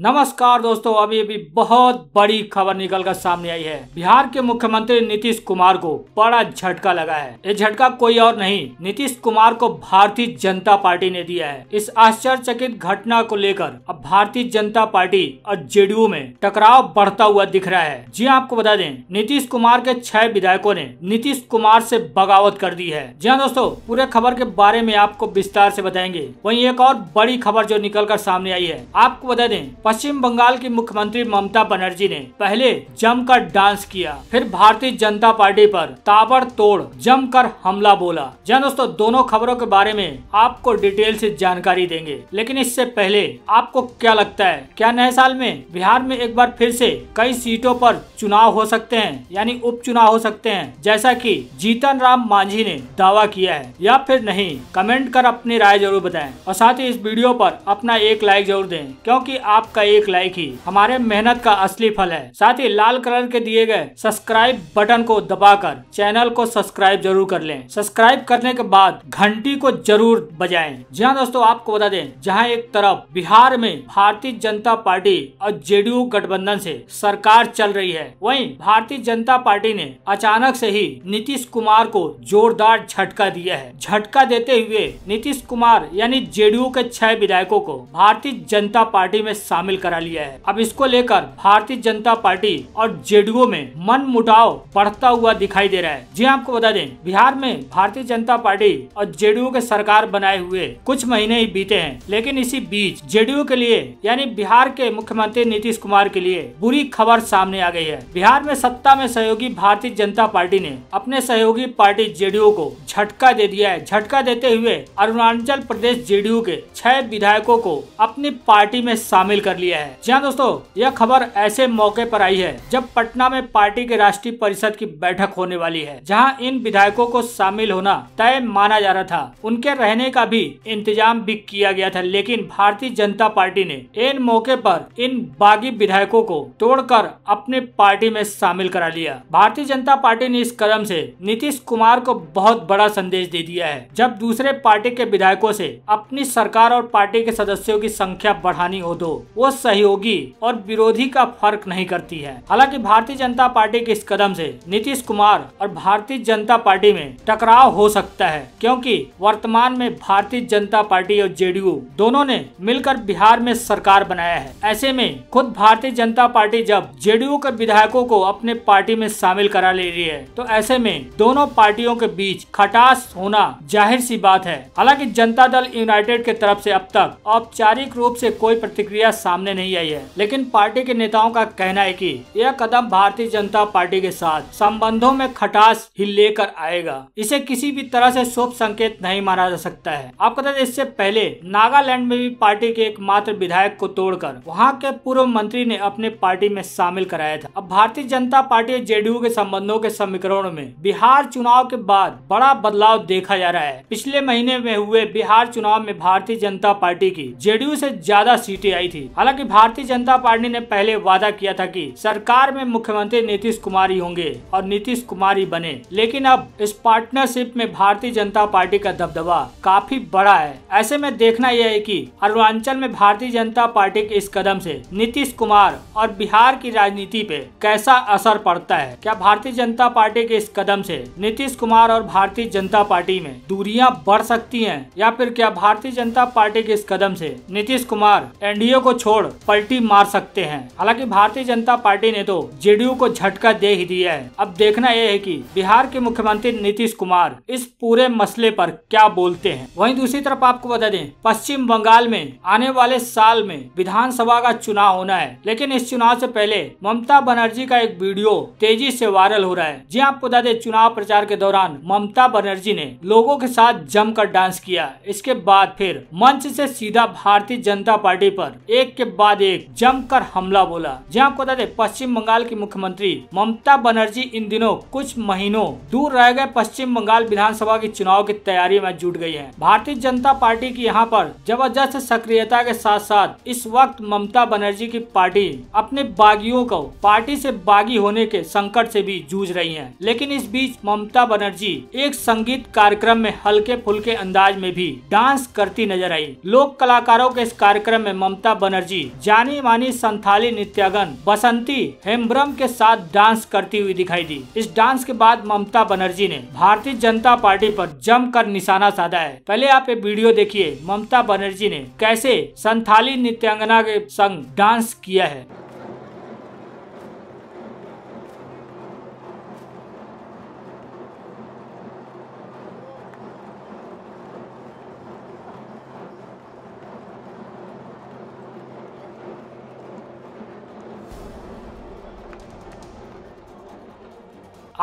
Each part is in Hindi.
नमस्कार दोस्तों अभी अभी बहुत बड़ी खबर निकल कर सामने आई है बिहार के मुख्यमंत्री नीतीश कुमार को बड़ा झटका लगा है ये झटका कोई और नहीं नीतीश कुमार को भारतीय जनता पार्टी ने दिया है इस आश्चर्यचकित घटना को लेकर अब भारतीय जनता पार्टी और जेडीयू में टकराव बढ़ता हुआ दिख रहा है जी हाँ, आपको बता दें नीतीश कुमार के छह विधायकों ने नीतीश कुमार ऐसी बगावत कर दी है जी हाँ दोस्तों पूरे खबर के बारे में आपको विस्तार ऐसी बताएंगे वही एक और बड़ी खबर जो निकल कर सामने आई है आपको बता दें पश्चिम बंगाल की मुख्यमंत्री ममता बनर्जी ने पहले जमकर डांस किया फिर भारतीय जनता पार्टी पर ताबड़तोड़ जमकर हमला बोला जन दोस्तों दोनों खबरों के बारे में आपको डिटेल से जानकारी देंगे लेकिन इससे पहले आपको क्या लगता है क्या नए साल में बिहार में एक बार फिर से कई सीटों पर चुनाव हो सकते हैं यानी उपचुनाव हो सकते हैं जैसा कि जीतन राम मांझी ने दावा किया है या फिर नहीं कमेंट कर अपनी राय जरूर बताएं और साथ ही इस वीडियो पर अपना एक लाइक जरूर दें क्योंकि आपका आपका एक लाइक ही हमारे मेहनत का असली फल है साथ ही लाल कलर के दिए गए सब्सक्राइब बटन को दबाकर चैनल को सब्सक्राइब जरूर कर लें सब्सक्राइब करने के बाद घंटी को जरूर बजाएं जी हाँ दोस्तों आपको बता दें जहां एक तरफ बिहार में भारतीय जनता पार्टी और जेडीयू गठबंधन से सरकार चल रही है वहीं भारतीय जनता पार्टी ने अचानक से ही नीतीश कुमार को जोरदार झटका दिया है झटका देते हुए नीतीश कुमार यानी जेडीयू के छह विधायकों को भारतीय जनता पार्टी में शामिल शामिल करा लिया है अब इसको लेकर भारतीय जनता पार्टी और जेडीओ में मन मुटाव बढ़ता हुआ दिखाई दे रहा है जी हाँ, आपको बता दें बिहार में भारतीय जनता पार्टी और जेडीयू के सरकार बनाए हुए कुछ महीने ही बीते हैं लेकिन इसी बीच जेडीयू के लिए यानी बिहार के मुख्यमंत्री नीतीश कुमार के लिए बुरी खबर सामने आ गई है बिहार में सत्ता में सहयोगी भारतीय जनता पार्टी ने अपने सहयोगी पार्टी जेडीयू को झटका दे दिया है झटका देते हुए अरुणाचल प्रदेश जेडीयू के छह विधायकों को अपनी पार्टी में शामिल कर लिया है जी हाँ दोस्तों यह खबर ऐसे मौके पर आई है जब पटना में पार्टी के राष्ट्रीय परिषद की बैठक होने वाली है जहां इन विधायकों को शामिल होना तय माना जा रहा था उनके रहने का भी इंतजाम भी किया गया था लेकिन भारतीय जनता पार्टी ने इन मौके पर इन बागी विधायकों को तोड़कर अपने पार्टी में शामिल करा लिया भारतीय जनता पार्टी ने इस कदम से नीतीश कुमार को बहुत बड़ा संदेश दे दिया है जब दूसरे पार्टी के विधायकों से अपनी सरकार और पार्टी के सदस्यों की संख्या बढ़ानी हो तो वो वह सहयोगी और विरोधी का फर्क नहीं करती है हालांकि भारतीय जनता पार्टी के इस कदम से नीतीश कुमार और भारतीय जनता पार्टी में टकराव हो सकता है क्योंकि वर्तमान में भारतीय जनता पार्टी और जेडीयू दोनों ने मिलकर बिहार में सरकार बनाया है ऐसे में खुद भारतीय जनता पार्टी जब जेडीयू के विधायकों को अपने पार्टी में शामिल करा ले रही है तो ऐसे में दोनों पार्टियों के बीच खटास होना जाहिर सी बात है हालांकि जनता दल यूनाइटेड के तरफ से अब तक औपचारिक रूप से कोई प्रतिक्रिया सामने सामने नहीं आई है लेकिन पार्टी के नेताओं का कहना है कि यह कदम भारतीय जनता पार्टी के साथ संबंधों में खटास ही लेकर आएगा इसे किसी भी तरह से शुभ संकेत नहीं माना जा सकता है आपको बता दें इससे पहले नागालैंड में भी पार्टी के एकमात्र विधायक को तोड़कर वहाँ के पूर्व मंत्री ने अपने पार्टी में शामिल कराया था अब भारतीय जनता पार्टी और जेडीयू के संबंधों के समीकरण में बिहार चुनाव के बाद बड़ा बदलाव देखा जा रहा है पिछले महीने में हुए बिहार चुनाव में भारतीय जनता पार्टी की जेडीयू से ज्यादा सीटें आई थी हालांकि भारतीय जनता पार्टी ने पहले वादा किया था कि सरकार में मुख्यमंत्री नीतीश कुमार ही होंगे और नीतीश कुमार ही बने लेकिन अब इस पार्टनरशिप में भारतीय जनता पार्टी का दबदबा काफी बड़ा है ऐसे में देखना यह है कि अरुणाचल में भारतीय जनता पार्टी के इस कदम से नीतीश कुमार और बिहार की राजनीति पे कैसा असर पड़ता है क्या भारतीय जनता पार्टी के इस कदम से नीतीश कुमार और भारतीय जनता पार्टी में दूरियां बढ़ सकती हैं या फिर क्या भारतीय जनता पार्टी के इस कदम से नीतीश कुमार एनडीए को छोड़ पलटी मार सकते हैं हालांकि भारतीय जनता पार्टी ने तो जेडीयू को झटका दे ही दिया है अब देखना यह है कि बिहार के मुख्यमंत्री नीतीश कुमार इस पूरे मसले पर क्या बोलते हैं वहीं दूसरी तरफ आपको बता दें पश्चिम बंगाल में आने वाले साल में विधानसभा का चुनाव होना है लेकिन इस चुनाव से पहले ममता बनर्जी का एक वीडियो तेजी से वायरल हो रहा है जी हाँ, आपको बता दें चुनाव प्रचार के दौरान ममता बनर्जी ने लोगों के साथ जमकर डांस किया इसके बाद फिर मंच से सीधा भारतीय जनता पार्टी पर एक के बाद एक जमकर हमला बोला जी आपको बता दे पश्चिम बंगाल की मुख्यमंत्री ममता बनर्जी इन दिनों कुछ महीनों दूर रह गए पश्चिम बंगाल विधानसभा के चुनाव की तैयारी में जुट गई है भारतीय जनता पार्टी की यहाँ पर जबरदस्त सक्रियता के साथ साथ इस वक्त ममता बनर्जी की पार्टी अपने बागियों को पार्टी से बागी होने के संकट से भी जूझ रही है लेकिन इस बीच ममता बनर्जी एक संगीत कार्यक्रम में हल्के फुल्के अंदाज में भी डांस करती नजर आई लोक कलाकारों के इस कार्यक्रम में ममता बनर्जी मुखर्जी जानी मानी संथाली नित्यागन बसंती हेम्ब्रम के साथ डांस करती हुई दिखाई दी इस डांस के बाद ममता बनर्जी ने भारतीय जनता पार्टी पर जमकर निशाना साधा है पहले आप ये वीडियो देखिए ममता बनर्जी ने कैसे संथाली नृत्यांगना के संग डांस किया है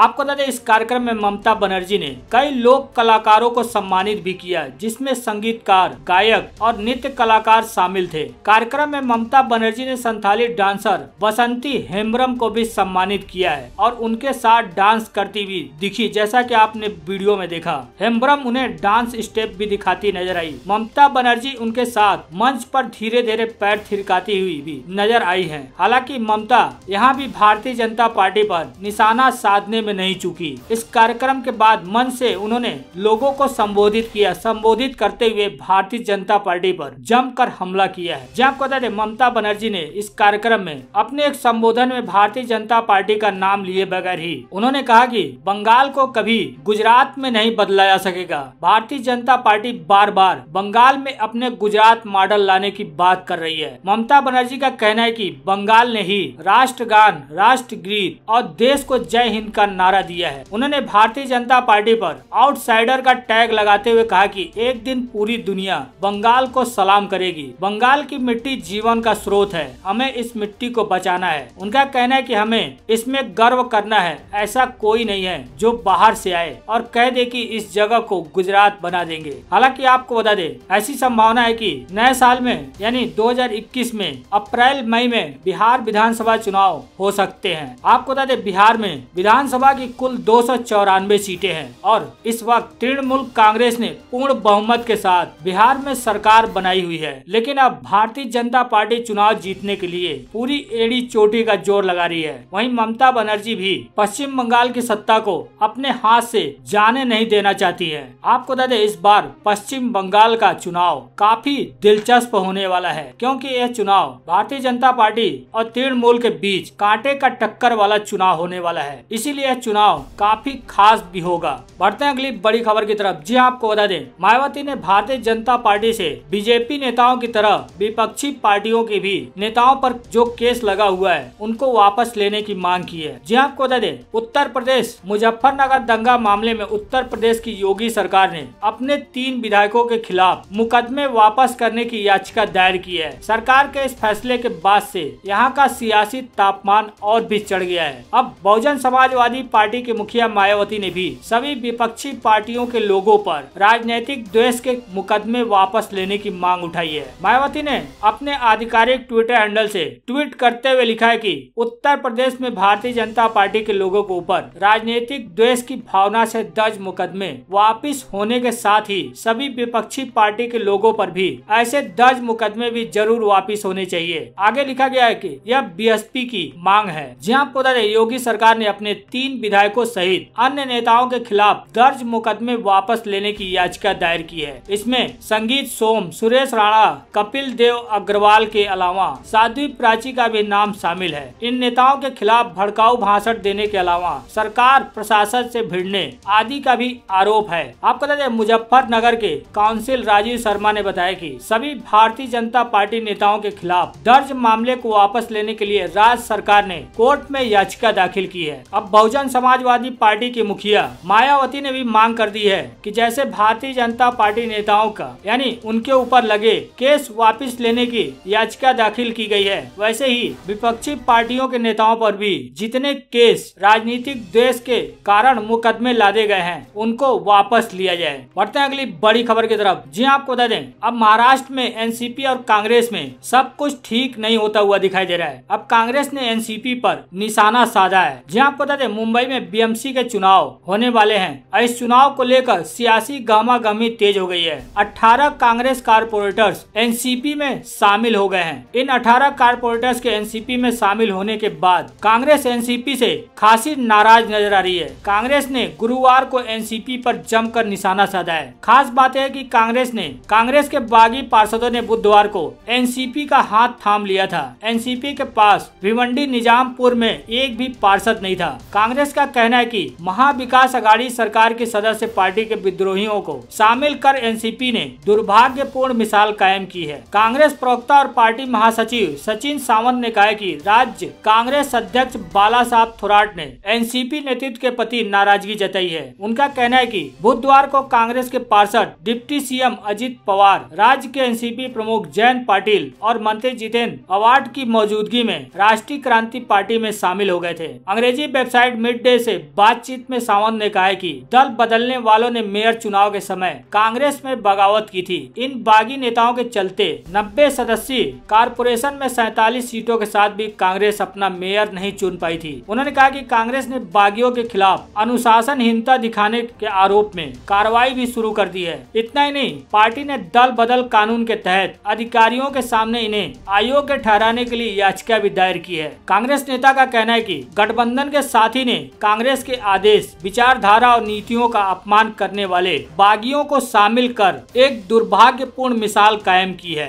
आपको बता दें इस कार्यक्रम में ममता बनर्जी ने कई लोक कलाकारों को सम्मानित भी किया जिसमें संगीतकार गायक और नृत्य कलाकार शामिल थे कार्यक्रम में ममता बनर्जी ने संथाली डांसर बसंती हेम्ब्रम को भी सम्मानित किया है और उनके साथ डांस करती हुई दिखी जैसा की आपने वीडियो में देखा हेम्ब्रम उन्हें डांस स्टेप भी दिखाती नजर आई ममता बनर्जी उनके साथ मंच पर धीरे धीरे पैर थिरकाती हुई भी नजर आई है हालांकि ममता यहाँ भी भारतीय जनता पार्टी पर निशाना साधने में नहीं चुकी इस कार्यक्रम के बाद मन से उन्होंने लोगों को संबोधित किया संबोधित करते हुए भारतीय जनता पार्टी पर जमकर हमला किया है जब बता दें ममता बनर्जी ने इस कार्यक्रम में अपने एक संबोधन में भारतीय जनता पार्टी का नाम लिए बगैर ही उन्होंने कहा की बंगाल को कभी गुजरात में नहीं बदला जा सकेगा भारतीय जनता पार्टी बार बार बंगाल में अपने गुजरात मॉडल लाने की बात कर रही है ममता बनर्जी का कहना है की बंगाल ने ही राष्ट्रगान राष्ट्र गीत और देश को जय हिंद का नारा दिया है उन्होंने भारतीय जनता पार्टी पर आउटसाइडर का टैग लगाते हुए कहा कि एक दिन पूरी दुनिया बंगाल को सलाम करेगी बंगाल की मिट्टी जीवन का स्रोत है हमें इस मिट्टी को बचाना है उनका कहना है की हमें इसमें गर्व करना है ऐसा कोई नहीं है जो बाहर ऐसी आए और कह दे की इस जगह को गुजरात बना देंगे हालांकि आपको बता दे ऐसी संभावना है कि नए साल में यानी 2021 में अप्रैल मई में बिहार विधानसभा चुनाव हो सकते हैं आपको बता दे बिहार में विधानसभा लोकसभा की कुल दो सीटें हैं और इस वक्त तृणमूल कांग्रेस ने पूर्ण बहुमत के साथ बिहार में सरकार बनाई हुई है लेकिन अब भारतीय जनता पार्टी चुनाव जीतने के लिए पूरी एड़ी चोटी का जोर लगा रही है वहीं ममता बनर्जी भी पश्चिम बंगाल की सत्ता को अपने हाथ से जाने नहीं देना चाहती है आपको बता दें इस बार पश्चिम बंगाल का चुनाव काफी दिलचस्प होने वाला है क्योंकि यह चुनाव भारतीय जनता पार्टी और तृणमूल के बीच कांटे का टक्कर वाला चुनाव होने वाला है इसीलिए चुनाव काफी खास भी होगा बढ़ते हैं अगली बड़ी खबर की तरफ जी हाँ, आपको बता दें मायावती ने भारतीय जनता पार्टी से बीजेपी नेताओं की तरह विपक्षी पार्टियों के भी नेताओं पर जो केस लगा हुआ है उनको वापस लेने की मांग की है जी हाँ, आपको बता दें उत्तर प्रदेश मुजफ्फरनगर दंगा मामले में उत्तर प्रदेश की योगी सरकार ने अपने तीन विधायकों के खिलाफ मुकदमे वापस करने की याचिका दायर की है सरकार के इस फैसले के बाद से यहाँ का सियासी तापमान और भी चढ़ गया है अब बहुजन समाजवादी पार्टी के मुखिया मायावती ने भी सभी विपक्षी पार्टियों के लोगों पर राजनीतिक द्वेष के मुकदमे वापस लेने की मांग उठाई है मायावती ने अपने आधिकारिक ट्विटर हैंडल से ट्वीट करते हुए लिखा है कि उत्तर प्रदेश में भारतीय जनता पार्टी के लोगों के ऊपर राजनीतिक द्वेष की भावना से दर्ज मुकदमे वापिस होने के साथ ही सभी विपक्षी पार्टी के लोगों पर भी ऐसे दर्ज मुकदमे भी जरूर वापिस होने चाहिए आगे लिखा गया है की यह बीएसपी की मांग है जी आपको बता दें योगी सरकार ने अपने तीन तीन विधायकों सहित अन्य नेताओं के खिलाफ दर्ज मुकदमे वापस लेने की याचिका दायर की है इसमें संगीत सोम सुरेश राणा कपिल देव अग्रवाल के अलावा साध्वी प्राची का भी नाम शामिल है इन नेताओं के खिलाफ भड़काऊ भाषण देने के अलावा सरकार प्रशासन से भिड़ने आदि का भी आरोप है आपको बता दें मुजफ्फरनगर के काउंसिल राजीव शर्मा ने बताया कि सभी भारतीय जनता पार्टी नेताओं के खिलाफ दर्ज मामले को वापस लेने के लिए राज्य सरकार ने कोर्ट में याचिका दाखिल की है अब बहुजन बहुजन समाजवादी पार्टी की मुखिया मायावती ने भी मांग कर दी है कि जैसे भारतीय जनता पार्टी नेताओं का यानी उनके ऊपर लगे केस वापस लेने की याचिका दाखिल की गई है वैसे ही विपक्षी पार्टियों के नेताओं पर भी जितने केस राजनीतिक द्वेष के कारण मुकदमे लादे गए हैं उनको वापस लिया जाए बढ़ते हैं अगली बड़ी खबर की तरफ जी हाँ, आपको बता दें अब महाराष्ट्र में एन और कांग्रेस में सब कुछ ठीक नहीं होता हुआ दिखाई दे रहा है अब कांग्रेस ने एन सी निशाना साधा है जी हाँ, आपको बता दें मुंबई में बीएमसी के चुनाव होने वाले हैं इस चुनाव को लेकर सियासी गामा गमी तेज हो गई है 18 कांग्रेस कारपोरेटर्स एनसीपी में शामिल हो गए हैं इन 18 कारपोरेटर्स के एनसीपी में शामिल होने के बाद कांग्रेस एनसीपी से खासी नाराज नजर आ रही है कांग्रेस ने गुरुवार को एन सी जमकर निशाना साधा है खास बात है की कांग्रेस ने कांग्रेस के बागी पार्षदों ने बुधवार को एन का हाथ थाम लिया था एन के पास भिवंडी निजामपुर में एक भी पार्षद नहीं था कांग्रेस कांग्रेस का कहना है कि महाविकास अघाड़ी सरकार की सदस्य पार्टी के विद्रोहियों को शामिल कर एनसीपी ने दुर्भाग्यपूर्ण मिसाल कायम की है कांग्रेस प्रवक्ता और पार्टी महासचिव सचिन सावंत ने कहा कि राज्य कांग्रेस अध्यक्ष बाला साहब थोराट ने एनसीपी नेतृत्व के प्रति नाराजगी जताई है उनका कहना है कि बुधवार को कांग्रेस के पार्षद डिप्टी सीएम अजीत पवार राज्य के एनसीपी प्रमुख जयंत पाटिल और मंत्री जितेंद्र अवार्ड की मौजूदगी में राष्ट्रीय क्रांति पार्टी में शामिल हो गए थे अंग्रेजी वेबसाइट मिड डे ऐसी बातचीत में सावंत ने कहा कि दल बदलने वालों ने मेयर चुनाव के समय कांग्रेस में बगावत की थी इन बागी नेताओं के चलते नब्बे सदस्यीय कारपोरेशन में सैतालीस सीटों के साथ भी कांग्रेस अपना मेयर नहीं चुन पाई थी उन्होंने कहा की कांग्रेस ने बागियों के खिलाफ अनुशासनहीनता दिखाने के आरोप में कार्रवाई भी शुरू कर दी है इतना ही नहीं पार्टी ने दल बदल कानून के तहत अधिकारियों के सामने इन्हें आयोग के ठहराने के लिए याचिका भी दायर की है कांग्रेस नेता का कहना है कि गठबंधन के साथी ने ने कांग्रेस के आदेश विचारधारा और नीतियों का अपमान करने वाले बागियों को शामिल कर एक दुर्भाग्यपूर्ण मिसाल कायम की है